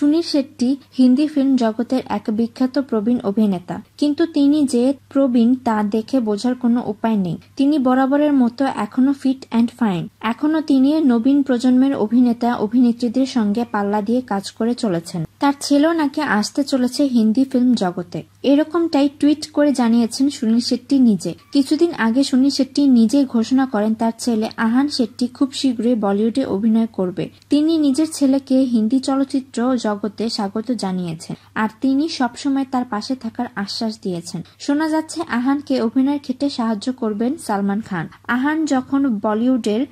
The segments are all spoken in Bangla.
সুনীল শেট্টি হিন্দি ফিল্ম জগতের এক বিখ্যাত প্রবীণ অভিনেতা কিন্তু তিনি যে প্রবীণ তা দেখে বোঝার কোনো উপায় নেই তিনি বরাবরের মতো এখনো ফিট অ্যান্ড ফাইন এখনো তিনি নবীন প্রজন্মের অভিনেতা অভিনেত্রীদের সঙ্গে পাল্লা দিয়ে কাজ করে চলেছেন তার ছেলেও নাকি আসতে চলেছে হিন্দি ফিল্ম জগতে এরকমটাই টুইট করে জানিয়েছেন সুনীল শেট্টি নিজে কিছুদিন আগে সুনীল শেট্টি নিজেই ঘোষণা করেন তার ছেলে আহান শেট্টি খুব শীঘ্রই বলিউডে অভিনয় করবে তিনি নিজের ছেলেকে হিন্দি চলচ্চিত্র জগতে স্বাগত জানিয়েছেন আর তিনি সবসময় তার পাশে থাকার আশ্বাস দিয়েছেন শোনা যাচ্ছে আহানকে অভিনয়ের ক্ষেত্রে সাহায্য করবেন সালমান খান আহান যখন বলিউডের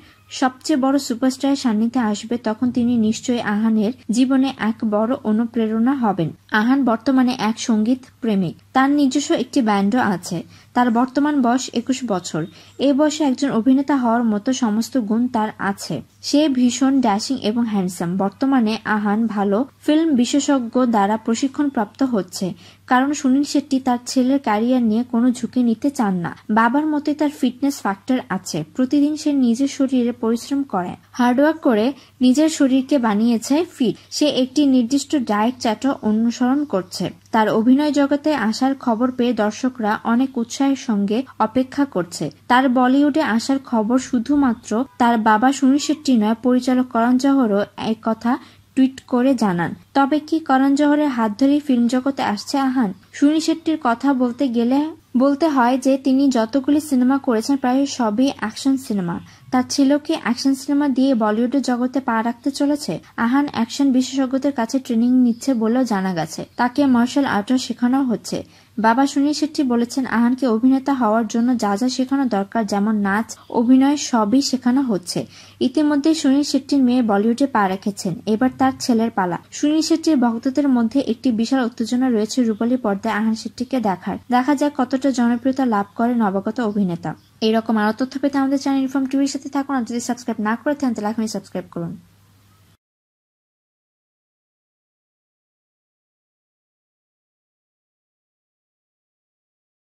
সবচেয়ে বড় সুপারস্টারের সান্নিধ্যে আসবে তখন তিনি নিশ্চয়ই আহানের জীবনে এক বড় অনুপ্রেরণা হবেন আহান বর্তমানে এক সঙ্গীত প্রেমিক তার নিজস্ব একটি ব্যান্ডও আছে তার বর্তমান বয়স একুশ বছর এই বয়সে একজন অভিনেতা হওয়ার মতো সমস্ত গুণ তার আছে সে ভীষণ ড্যাশিং এবং হ্যান্ডসাম বর্তমানে আহান ভালো ফিল্ম বিশেষজ্ঞ দ্বারা প্রশিক্ষণপ্রাপ্ত হচ্ছে কারণ সুনীল শেট্টি তার ছেলের ক্যারিয়ার নিয়ে কোনো ঝুঁকি নিতে চান না বাবার মতে তার ফিটনেস ফ্যাক্টর আছে প্রতিদিন সে নিজের শরীরে পরিশ্রম করে হার্ডওয়ার্ক করে নিজের শরীরকে বানিয়েছে ফিট সে একটি নির্দিষ্ট ডায়েট চ্যাটও অনুসরণ করছে তার অভিনয় জগতে আসার খবর পেয়ে দর্শকরা অনেক উৎসাহের সঙ্গে অপেক্ষা করছে তার বলিউডে আসার খবর শুধুমাত্র তার বাবা সুনীল শেট্টি নয় পরিচালক করণ জহরও এক কথা টুইট করে জানান তবে কি করণ জহরের হাত ধরেই ফিল্ম জগতে আসছে আহান সুনীল শেট্টির কথা বলতে গেলে বলতে হয় যে তিনি যতগুলি সিনেমা করেছেন প্রায় সবই অ্যাকশন সিনেমা তার ছেলেও কি অ্যাকশন সিনেমা দিয়ে বলিউডের জগতে পা রাখতে চলেছে আহান অ্যাকশন বিশেষজ্ঞদের কাছে ট্রেনিং নিচ্ছে বলেও জানা গেছে তাকে মার্শাল আর্টও শেখানো হচ্ছে বাবা সুনীল শেট্টি বলেছেন আহানকে অভিনেতা হওয়ার জন্য যা যা শেখানো দরকার যেমন নাচ অভিনয় সবই শেখানো হচ্ছে ইতিমধ্যে সুনীল শেট্টির মেয়ে বলিউডে পা রেখেছেন এবার তার ছেলের পালা সুনীল শেট্টির ভক্তদের মধ্যে একটি বিশাল উত্তেজনা রয়েছে রূপালী পর্দায় আহান শেট্টিকে দেখার দেখা যাক কতটা জনপ্রিয়তা লাভ করে নবাগত অভিনেতা এরকম আরও তথ্য পেতে আমাদের চ্যানেল ইনফর্ম টিভির সাথে থাকুন আর যদি সাবস্ক্রাইব না করে থাকেন তাহলে এখনই সাবস্ক্রাইব করুন